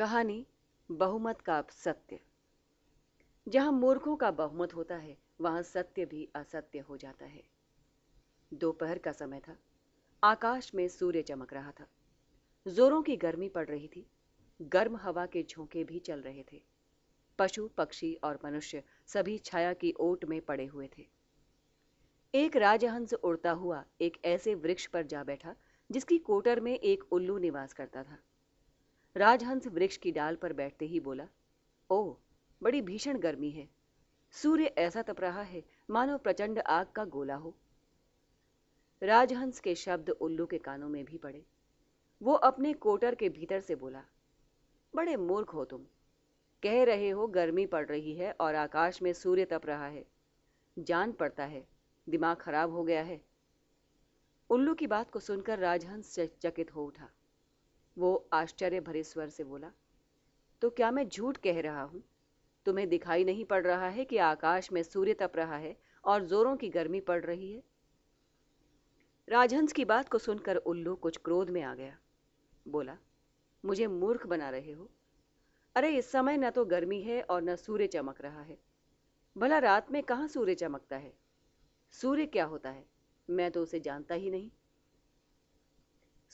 कहानी बहुमत का सत्य जहां मूर्खों का बहुमत होता है वहां सत्य भी असत्य हो जाता है दोपहर का समय था आकाश में सूर्य चमक रहा था जोरों की गर्मी पड़ रही थी गर्म हवा के झोंके भी चल रहे थे पशु पक्षी और मनुष्य सभी छाया की ओट में पड़े हुए थे एक राजहंस उड़ता हुआ एक ऐसे वृक्ष पर जा बैठा जिसकी कोटर में एक उल्लू निवास करता था राजहंस वृक्ष की डाल पर बैठते ही बोला ओह बड़ी भीषण गर्मी है सूर्य ऐसा तप रहा है मानो प्रचंड आग का गोला हो राजहंस के शब्द उल्लू के कानों में भी पड़े वो अपने कोटर के भीतर से बोला बड़े मूर्ख हो तुम कह रहे हो गर्मी पड़ रही है और आकाश में सूर्य तप रहा है जान पड़ता है दिमाग खराब हो गया है उल्लू की बात को सुनकर राजहंस चकित हो उठा वो आश्चर्य भरे स्वर से बोला तो क्या मैं झूठ कह रहा हूँ तुम्हें दिखाई नहीं पड़ रहा है कि आकाश में सूर्य तप रहा है और जोरों की गर्मी पड़ रही है राजहंस की बात को सुनकर उल्लू कुछ क्रोध में आ गया बोला मुझे मूर्ख बना रहे हो अरे इस समय न तो गर्मी है और न सूर्य चमक रहा है भला रात में कहाँ सूर्य चमकता है सूर्य क्या होता है मैं तो उसे जानता ही नहीं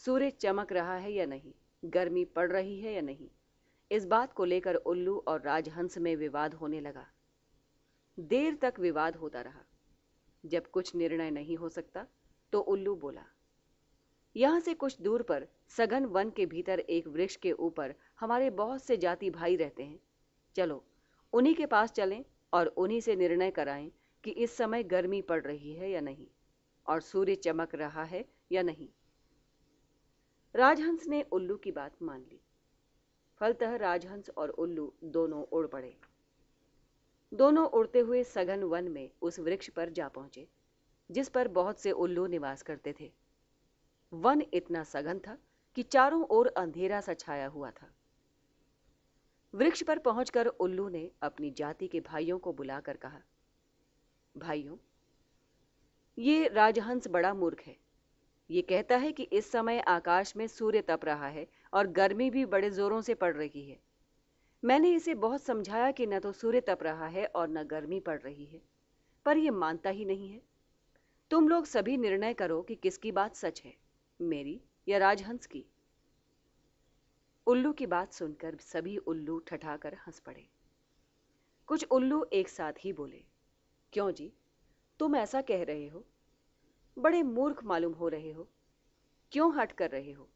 सूर्य चमक रहा है या नहीं गर्मी पड़ रही है या नहीं इस बात को लेकर उल्लू और राजहंस में विवाद होने लगा देर तक विवाद होता रहा जब कुछ निर्णय नहीं हो सकता तो उल्लू बोला यहां से कुछ दूर पर सघन वन के भीतर एक वृक्ष के ऊपर हमारे बहुत से जाति भाई रहते हैं चलो उन्हीं के पास चलें और उन्हीं से निर्णय कराएं कि इस समय गर्मी पड़ रही है या नहीं और सूर्य चमक रहा है या नहीं राजहंस ने उल्लू की बात मान ली फलतः राजहंस और उल्लू दोनों उड़ पड़े दोनों उड़ते हुए सघन वन में उस वृक्ष पर जा पहुंचे जिस पर बहुत से उल्लू निवास करते थे वन इतना सघन था कि चारों ओर अंधेरा सा छाया हुआ था वृक्ष पर पहुंचकर उल्लू ने अपनी जाति के भाइयों को बुलाकर कहा भाइयों ये राजहंस बड़ा मूर्ख है ये कहता है कि इस समय आकाश में सूर्य तप रहा है और गर्मी भी बड़े जोरों से पड़ रही है मैंने इसे बहुत समझाया कि न तो सूर्य तप रहा है और न गर्मी पड़ रही है पर यह मानता ही नहीं है तुम लोग सभी निर्णय करो कि किसकी बात सच है मेरी या राजहंस की उल्लू की बात सुनकर सभी उल्लू ठठाकर हंस पड़े कुछ उल्लू एक साथ ही बोले क्यों जी तुम ऐसा कह रहे हो बड़े मूर्ख मालूम हो रहे हो क्यों हट कर रहे हो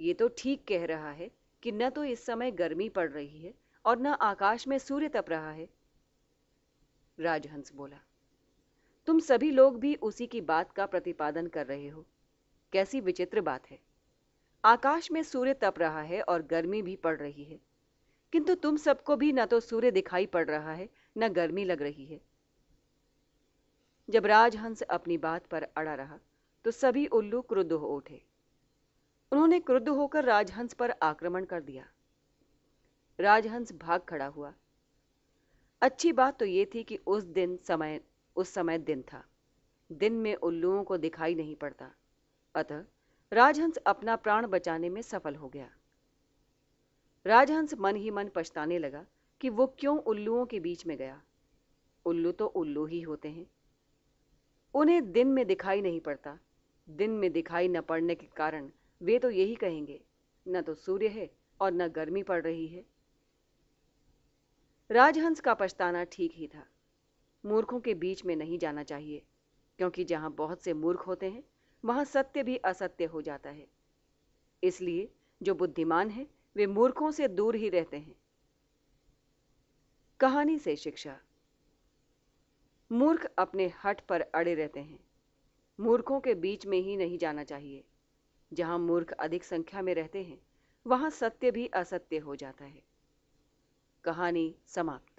ये तो ठीक कह रहा है कि न तो इस समय गर्मी पड़ रही है और न आकाश में सूर्य तप रहा है राजहंस बोला तुम सभी लोग भी उसी की बात का प्रतिपादन कर रहे हो कैसी विचित्र बात है आकाश में सूर्य तप रहा है और गर्मी भी पड़ रही है किंतु तुम सबको भी न तो सूर्य दिखाई पड़ रहा है न गर्मी लग रही है जब राजहंस अपनी बात पर अड़ा रहा तो सभी उल्लू क्रुद्ध हो उठे उन्होंने क्रुद्ध होकर राजहंस पर आक्रमण कर दिया राजहंस भाग खड़ा हुआ अच्छी बात तो ये थी कि उस दिन समय उस समय दिन था दिन में उल्लुओं को दिखाई नहीं पड़ता अतः राजहंस अपना प्राण बचाने में सफल हो गया राजहंस मन ही मन पछताने लगा कि वो क्यों उल्लुओं के बीच में गया उल्लू तो उल्लू ही होते हैं उन्हें दिन में दिखाई नहीं पड़ता दिन में दिखाई न पड़ने के कारण वे तो यही कहेंगे न तो सूर्य है और न गर्मी पड़ रही है राजहंस का पछताना ठीक ही था मूर्खों के बीच में नहीं जाना चाहिए क्योंकि जहां बहुत से मूर्ख होते हैं वहां सत्य भी असत्य हो जाता है इसलिए जो बुद्धिमान है वे मूर्खों से दूर ही रहते हैं कहानी से शिक्षा मूर्ख अपने हट पर अड़े रहते हैं मूर्खों के बीच में ही नहीं जाना चाहिए जहां मूर्ख अधिक संख्या में रहते हैं वहां सत्य भी असत्य हो जाता है कहानी समाप्त